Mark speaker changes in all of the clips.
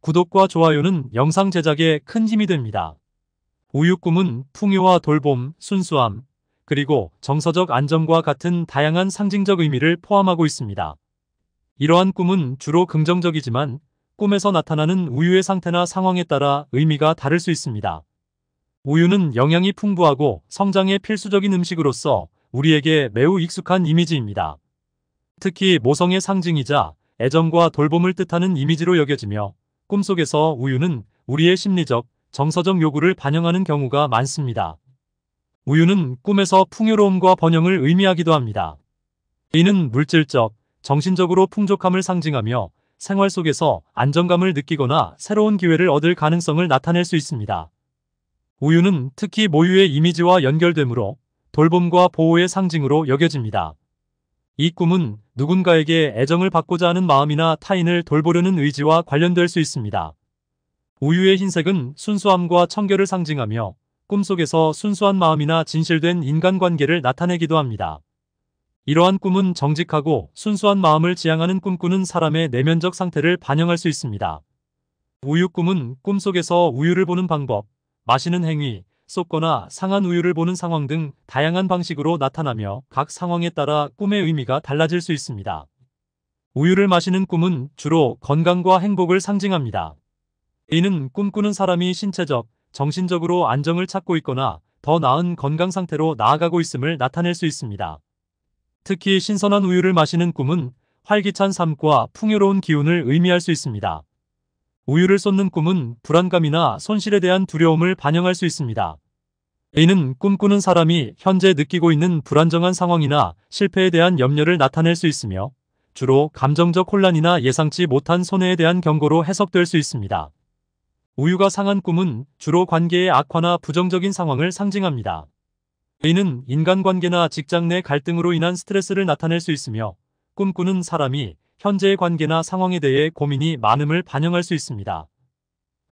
Speaker 1: 구독과 좋아요는 영상 제작에 큰 힘이 됩니다. 우유꿈은 풍요와 돌봄, 순수함, 그리고 정서적 안정과 같은 다양한 상징적 의미를 포함하고 있습니다. 이러한 꿈은 주로 긍정적이지만 꿈에서 나타나는 우유의 상태나 상황에 따라 의미가 다를 수 있습니다. 우유는 영양이 풍부하고 성장에 필수적인 음식으로서 우리에게 매우 익숙한 이미지입니다. 특히 모성의 상징이자 애정과 돌봄을 뜻하는 이미지로 여겨지며 꿈속에서 우유는 우리의 심리적, 정서적 요구를 반영하는 경우가 많습니다. 우유는 꿈에서 풍요로움과 번영을 의미하기도 합니다. 이는 물질적, 정신적으로 풍족함을 상징하며 생활 속에서 안정감을 느끼거나 새로운 기회를 얻을 가능성을 나타낼 수 있습니다. 우유는 특히 모유의 이미지와 연결되므로 돌봄과 보호의 상징으로 여겨집니다. 이 꿈은 누군가에게 애정을 받고자 하는 마음이나 타인을 돌보려는 의지와 관련될 수 있습니다. 우유의 흰색은 순수함과 청결을 상징하며 꿈속에서 순수한 마음이나 진실된 인간관계를 나타내기도 합니다. 이러한 꿈은 정직하고 순수한 마음을 지향하는 꿈꾸는 사람의 내면적 상태를 반영할 수 있습니다. 우유 꿈은 꿈속에서 우유를 보는 방법, 마시는 행위, 쏟거나 상한 우유를 보는 상황 등 다양한 방식으로 나타나며 각 상황에 따라 꿈의 의미가 달라질 수 있습니다. 우유를 마시는 꿈은 주로 건강과 행복을 상징합니다. 이는 꿈꾸는 사람이 신체적, 정신적으로 안정을 찾고 있거나 더 나은 건강 상태로 나아가고 있음을 나타낼 수 있습니다. 특히 신선한 우유를 마시는 꿈은 활기찬 삶과 풍요로운 기운을 의미할 수 있습니다. 우유를 쏟는 꿈은 불안감이나 손실에 대한 두려움을 반영할 수 있습니다. A는 꿈꾸는 사람이 현재 느끼고 있는 불안정한 상황이나 실패에 대한 염려를 나타낼 수 있으며 주로 감정적 혼란이나 예상치 못한 손해에 대한 경고로 해석될 수 있습니다. 우유가 상한 꿈은 주로 관계의 악화나 부정적인 상황을 상징합니다. A는 인간관계나 직장 내 갈등으로 인한 스트레스를 나타낼 수 있으며 꿈꾸는 사람이 현재의 관계나 상황에 대해 고민이 많음을 반영할 수 있습니다.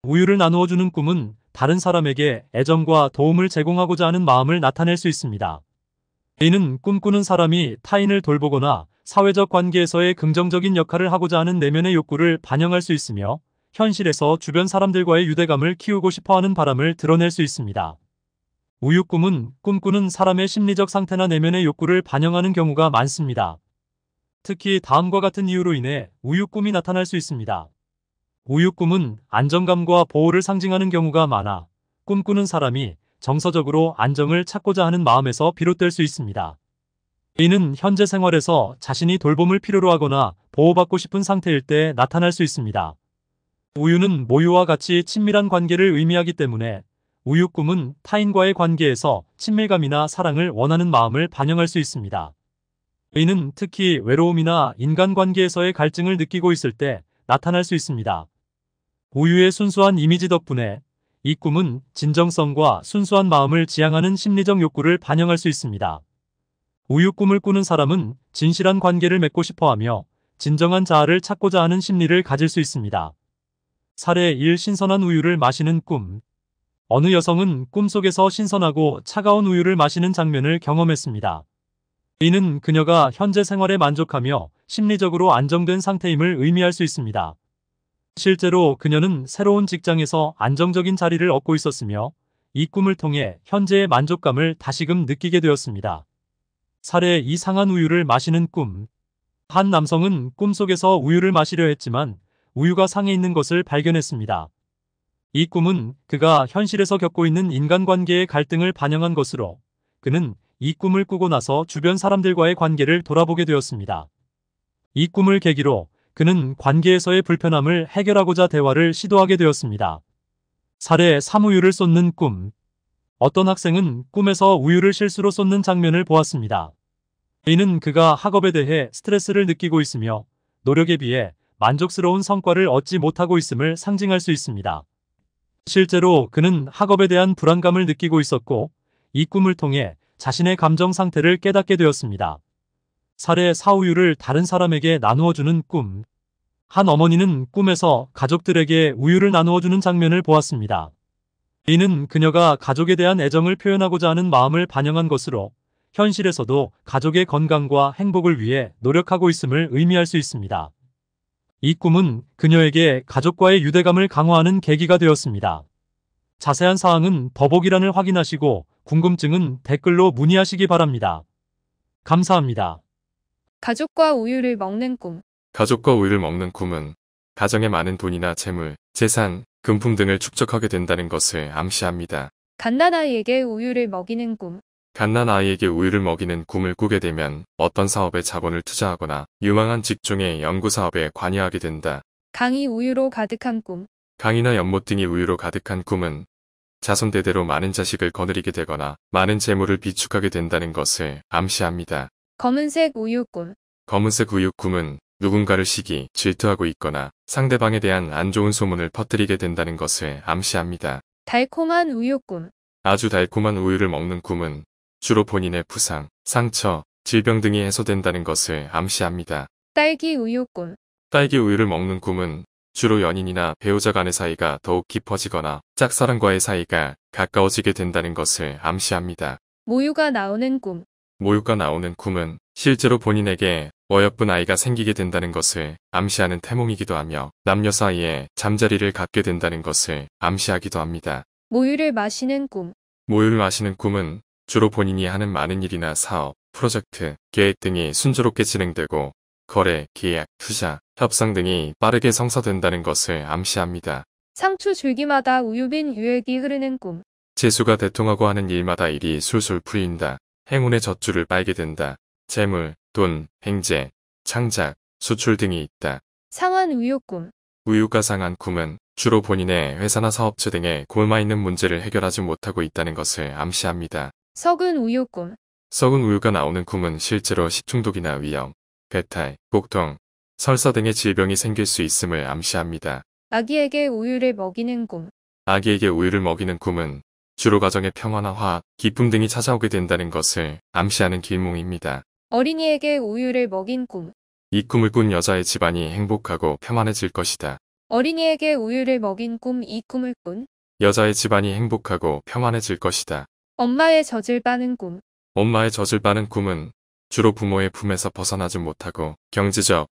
Speaker 1: 우유를 나누어주는 꿈은 다른 사람에게 애정과 도움을 제공하고자 하는 마음을 나타낼 수 있습니다. 이는 꿈꾸는 사람이 타인을 돌보거나 사회적 관계에서의 긍정적인 역할을 하고자 하는 내면의 욕구를 반영할 수 있으며 현실에서 주변 사람들과의 유대감을 키우고 싶어하는 바람을 드러낼 수 있습니다. 우유 꿈은 꿈꾸는 사람의 심리적 상태나 내면의 욕구를 반영하는 경우가 많습니다. 특히 다음과 같은 이유로 인해 우유꿈이 나타날 수 있습니다. 우유꿈은 안정감과 보호를 상징하는 경우가 많아 꿈꾸는 사람이 정서적으로 안정을 찾고자 하는 마음에서 비롯될 수 있습니다. 이는 현재 생활에서 자신이 돌봄을 필요로 하거나 보호받고 싶은 상태일 때 나타날 수 있습니다. 우유는 모유와 같이 친밀한 관계를 의미하기 때문에 우유꿈은 타인과의 관계에서 친밀감이나 사랑을 원하는 마음을 반영할 수 있습니다. 의는 특히 외로움이나 인간관계에서의 갈증을 느끼고 있을 때 나타날 수 있습니다. 우유의 순수한 이미지 덕분에 이 꿈은 진정성과 순수한 마음을 지향하는 심리적 욕구를 반영할 수 있습니다. 우유 꿈을 꾸는 사람은 진실한 관계를 맺고 싶어하며 진정한 자아를 찾고자 하는 심리를 가질 수 있습니다. 사례 1 신선한 우유를 마시는 꿈 어느 여성은 꿈속에서 신선하고 차가운 우유를 마시는 장면을 경험했습니다. 이는 그녀가 현재 생활에 만족하며 심리적으로 안정된 상태임을 의미할 수 있습니다. 실제로 그녀는 새로운 직장에서 안정적인 자리를 얻고 있었으며 이 꿈을 통해 현재의 만족감을 다시금 느끼게 되었습니다. 사례 이상한 우유를 마시는 꿈. 한 남성은 꿈속에서 우유를 마시려 했지만 우유가 상해 있는 것을 발견했습니다. 이 꿈은 그가 현실에서 겪고 있는 인간관계의 갈등을 반영한 것으로 그는 이 꿈을 꾸고 나서 주변 사람들과의 관계를 돌아보게 되었습니다. 이 꿈을 계기로 그는 관계에서의 불편함을 해결하고자 대화를 시도하게 되었습니다. 사례 사무유를 쏟는 꿈 어떤 학생은 꿈에서 우유를 실수로 쏟는 장면을 보았습니다. 이는 그가 학업에 대해 스트레스를 느끼고 있으며 노력에 비해 만족스러운 성과를 얻지 못하고 있음을 상징할 수 있습니다. 실제로 그는 학업에 대한 불안감을 느끼고 있었고 이 꿈을 통해 자신의 감정 상태를 깨닫게 되었습니다. 사례 사우유를 다른 사람에게 나누어주는 꿈. 한 어머니는 꿈에서 가족들에게 우유를 나누어주는 장면을 보았습니다. 이는 그녀가 가족에 대한 애정을 표현하고자 하는 마음을 반영한 것으로 현실에서도 가족의 건강과 행복을 위해 노력하고 있음을 의미할 수 있습니다. 이 꿈은 그녀에게 가족과의 유대감을 강화하는 계기가 되었습니다. 자세한 사항은 더보기란을 확인하시고 궁금증은 댓글로 문의하시기 바랍니다. 감사합니다.
Speaker 2: 가족과 우유를 먹는 꿈.
Speaker 3: 가족과 우유를 먹는 꿈은 가정에 많은 돈이나 재물, 재산, 금품 등을 축적하게 된다는 것을 암시합니다.
Speaker 2: 갓난아이에게 우유를 먹이는 꿈.
Speaker 3: 갓난아이에게 우유를 먹이는 꿈을 꾸게 되면 어떤 사업에 자본을 투자하거나 유망한 직종의 연구사업에 관여하게 된다.
Speaker 2: 강이 우유로 가득한 꿈.
Speaker 3: 강이나 연못 등이 우유로 가득한 꿈은 자손대대로 많은 자식을 거느리게 되거나 많은 재물을 비축하게 된다는 것을 암시합니다.
Speaker 2: 검은색 우유꿈
Speaker 3: 검은색 우유꿈은 누군가를 시기, 질투하고 있거나 상대방에 대한 안 좋은 소문을 퍼뜨리게 된다는 것을 암시합니다.
Speaker 2: 달콤한 우유꿈
Speaker 3: 아주 달콤한 우유를 먹는 꿈은 주로 본인의 부상, 상처, 질병 등이 해소된다는 것을 암시합니다.
Speaker 2: 딸기 우유꿈
Speaker 3: 딸기 우유를 먹는 꿈은 주로 연인이나 배우자 간의 사이가 더욱 깊어지거나 짝사랑과의 사이가 가까워지게 된다는 것을 암시합니다.
Speaker 2: 모유가 나오는 꿈
Speaker 3: 모유가 나오는 꿈은 실제로 본인에게 어여쁜 아이가 생기게 된다는 것을 암시하는 태몽이기도 하며 남녀 사이에 잠자리를 갖게 된다는 것을 암시하기도 합니다.
Speaker 2: 모유를 마시는 꿈
Speaker 3: 모유를 마시는 꿈은 주로 본인이 하는 많은 일이나 사업, 프로젝트, 계획 등이 순조롭게 진행되고 거래, 계약, 투자, 협상 등이 빠르게 성사된다는 것을 암시합니다.
Speaker 2: 상추 줄기마다 우유빈 유액이 흐르는 꿈.
Speaker 3: 재수가 대통하고 하는 일마다 일이 술술 풀린다. 행운의 젖줄을 빨게 된다. 재물, 돈, 행재 창작, 수출 등이 있다.
Speaker 2: 상한 우유 꿈.
Speaker 3: 우유가 상한 꿈은 주로 본인의 회사나 사업체 등에 골마있는 문제를 해결하지 못하고 있다는 것을 암시합니다.
Speaker 2: 석은 우유 꿈.
Speaker 3: 썩은 우유가 나오는 꿈은 실제로 식중독이나 위염, 배탈, 복통, 설사 등의 질병이 생길 수 있음을 암시합니다.
Speaker 2: 아기에게 우유를 먹이는 꿈.
Speaker 3: 아기에게 우유를 먹이는 꿈은 주로 가정의 평안화 기쁨 등이 찾아오게 된다는 것을 암시하는 길몽입니다.
Speaker 2: 어린이에게 우유를 먹인 꿈.
Speaker 3: 이 꿈을 꾼 여자의 집안이 행복하고 평안해질 것이다.
Speaker 2: 어린이에게 우유를 먹인 꿈 이 꿈을 꾼
Speaker 3: 여자의 집안이 행복하고 평안해질 것이다.
Speaker 2: 엄마의 젖을 빠는 꿈.
Speaker 3: 엄마의 젖을 빠는 꿈은 주로 부모의 품에서 벗어나지 못하고 경제적,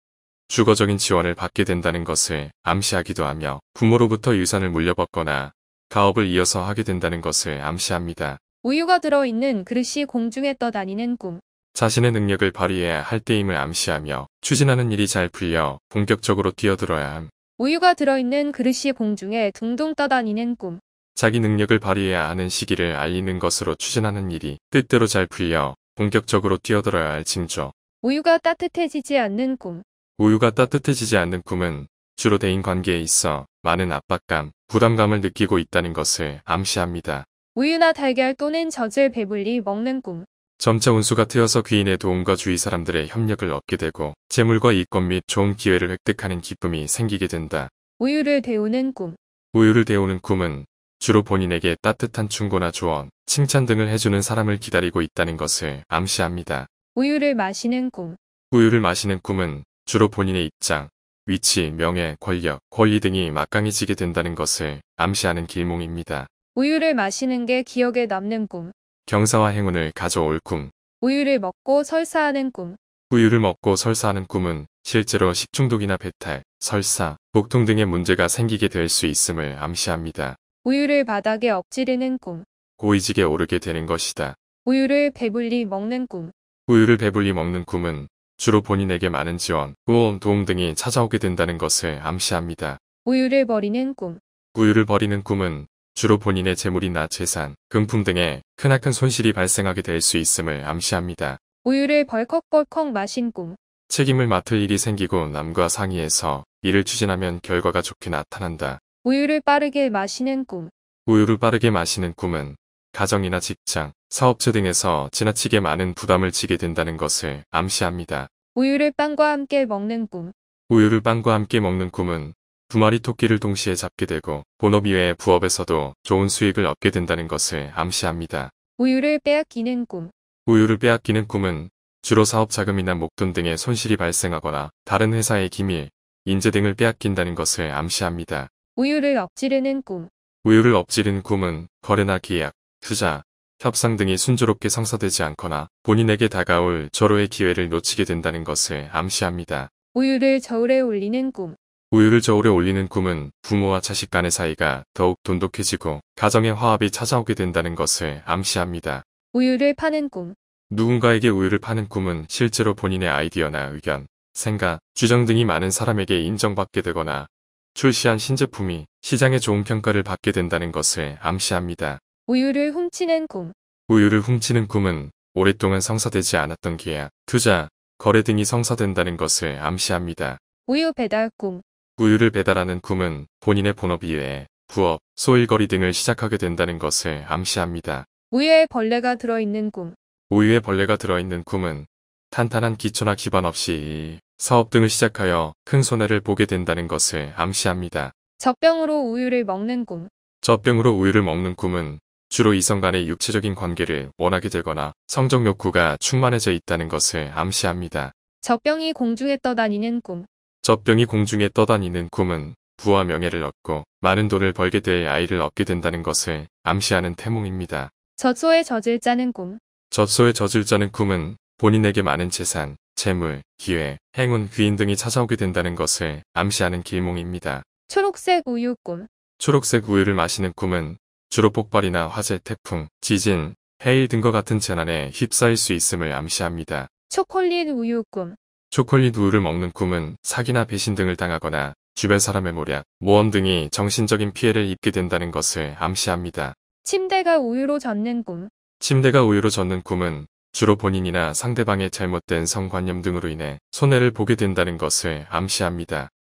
Speaker 3: 주거적인 지원을 받게 된다는 것을 암시하기도 하며 부모로부터 유산을 물려받거나 가업을 이어서 하게 된다는 것을 암시합니다.
Speaker 2: 우유가 들어있는 그릇이 공중에 떠다니는 꿈.
Speaker 3: 자신의 능력을 발휘해야 할 때임을 암시하며 추진하는 일이 잘 풀려 본격적으로 뛰어들어야 함.
Speaker 2: 우유가 들어있는 그릇이 공중에 둥둥 떠다니는 꿈.
Speaker 3: 자기 능력을 발휘해야 하는 시기를 알리는 것으로 추진하는 일이 뜻대로 잘 풀려 본격적으로 뛰어들어야 할 징조.
Speaker 2: 우유가 따뜻해지지 않는 꿈.
Speaker 3: 우유가 따뜻해지지 않는 꿈은 주로 대인 관계에 있어 많은 압박감, 부담감을 느끼고 있다는 것을 암시합니다.
Speaker 2: 우유나 달걀 또는 젖을 배불리 먹는 꿈.
Speaker 3: 점차 운수가 트여서 귀인의 도움과 주위 사람들의 협력을 얻게 되고 재물과 이권 및 좋은 기회를 획득하는 기쁨이 생기게 된다.
Speaker 2: 우유를 데우는 꿈.
Speaker 3: 우유를 데우는 꿈은 주로 본인에게 따뜻한 충고나 조언, 칭찬 등을 해주는 사람을 기다리고 있다는 것을 암시합니다.
Speaker 2: 우유를 마시는 꿈
Speaker 3: 우유를 마시는 꿈은 주로 본인의 입장, 위치, 명예, 권력, 권리 등이 막강해지게 된다는 것을 암시하는 길몽입니다.
Speaker 2: 우유를 마시는 게 기억에 남는 꿈.
Speaker 3: 경사와 행운을 가져올 꿈.
Speaker 2: 우유를 먹고 설사하는 꿈.
Speaker 3: 우유를 먹고 설사하는 꿈은 실제로 식중독이나 배탈, 설사, 복통 등의 문제가 생기게 될 수 있음을 암시합니다.
Speaker 2: 우유를 바닥에 엎지르는 꿈.
Speaker 3: 고이직에 오르게 되는 것이다.
Speaker 2: 우유를 배불리 먹는 꿈.
Speaker 3: 우유를 배불리 먹는 꿈은 주로 본인에게 많은 지원, 후원, 도움 등이 찾아오게 된다는 것을 암시합니다.
Speaker 2: 우유를 버리는 꿈.
Speaker 3: 우유를 버리는 꿈은 주로 본인의 재물이나 재산, 금품 등에 크나큰 손실이 발생하게 될 수 있음을 암시합니다.
Speaker 2: 우유를 벌컥벌컥 마신 꿈.
Speaker 3: 책임을 맡을 일이 생기고 남과 상의해서 이를 추진하면 결과가 좋게 나타난다.
Speaker 2: 우유를 빠르게 마시는 꿈.
Speaker 3: 우유를 빠르게 마시는 꿈은 가정이나 직장, 사업체 등에서 지나치게 많은 부담을 지게 된다는 것을 암시합니다.
Speaker 2: 우유를 빵과 함께 먹는 꿈.
Speaker 3: 우유를 빵과 함께 먹는 꿈은 두 마리 토끼를 동시에 잡게 되고 본업 이외의 부업에서도 좋은 수익을 얻게 된다는 것을 암시합니다.
Speaker 2: 우유를 빼앗기는 꿈.
Speaker 3: 우유를 빼앗기는 꿈은 주로 사업 자금이나 목돈 등의 손실이 발생하거나 다른 회사의 기밀, 인재 등을 빼앗긴다는 것을 암시합니다.
Speaker 2: 우유를 엎지르는 꿈.
Speaker 3: 우유를 엎지른 꿈은 거래나 계약, 투자, 협상 등이 순조롭게 성사되지 않거나 본인에게 다가올 절호의 기회를 놓치게 된다는 것을 암시합니다.
Speaker 2: 우유를 저울에 올리는 꿈.
Speaker 3: 우유를 저울에 올리는 꿈은 부모와 자식 간의 사이가 더욱 돈독해지고 가정의 화합이 찾아오게 된다는 것을 암시합니다.
Speaker 2: 우유를 파는 꿈.
Speaker 3: 누군가에게 우유를 파는 꿈은 실제로 본인의 아이디어나 의견, 생각, 주장 등이 많은 사람에게 인정받게 되거나 출시한 신제품이 시장에 좋은 평가를 받게 된다는 것을 암시합니다.
Speaker 2: 우유를 훔치는 꿈
Speaker 3: 우유를 훔치는 꿈은 오랫동안 성사되지 않았던 계약, 투자, 거래 등이 성사된다는 것을 암시합니다.
Speaker 2: 우유 배달 꿈
Speaker 3: 우유를 배달하는 꿈은 본인의 본업 이외에 부업, 소일거리 등을 시작하게 된다는 것을 암시합니다.
Speaker 2: 우유에 벌레가 들어있는 꿈
Speaker 3: 우유에 벌레가 들어있는 꿈은 탄탄한 기초나 기반 없이 사업 등을 시작하여 큰 손해를 보게 된다는 것을 암시합니다.
Speaker 2: 젖병으로 우유를 먹는 꿈
Speaker 3: 젖병으로 우유를 먹는 꿈은 주로 이성 간의 육체적인 관계를 원하게 되거나 성적 욕구가 충만해져 있다는 것을 암시합니다.
Speaker 2: 젖병이 공중에 떠다니는 꿈
Speaker 3: 젖병이 공중에 떠다니는 꿈은 부와 명예를 얻고 많은 돈을 벌게 될 아이를 얻게 된다는 것을 암시하는 태몽입니다.
Speaker 2: 젖소에 젖을 짜는 꿈
Speaker 3: 젖소에 젖을 짜는 꿈은 본인에게 많은 재산, 재물, 기회, 행운, 귀인 등이 찾아오게 된다는 것을 암시하는 길몽입니다.
Speaker 2: 초록색 우유 꿈
Speaker 3: 초록색 우유를 마시는 꿈은 주로 폭발이나 화재, 태풍, 지진, 해일 등과 같은 재난에 휩싸일 수 있음을 암시합니다.
Speaker 2: 초콜릿 우유 꿈
Speaker 3: 초콜릿 우유를 먹는 꿈은 사기나 배신 등을 당하거나 주변 사람의 모략, 모험 등이 정신적인 피해를 입게 된다는 것을 암시합니다.
Speaker 2: 침대가 우유로 젖는 꿈
Speaker 3: 침대가 우유로 젖는 꿈은 주로 본인이나 상대방의 잘못된 성관념 등으로 인해 손해를 보게 된다는 것을 암시합니다.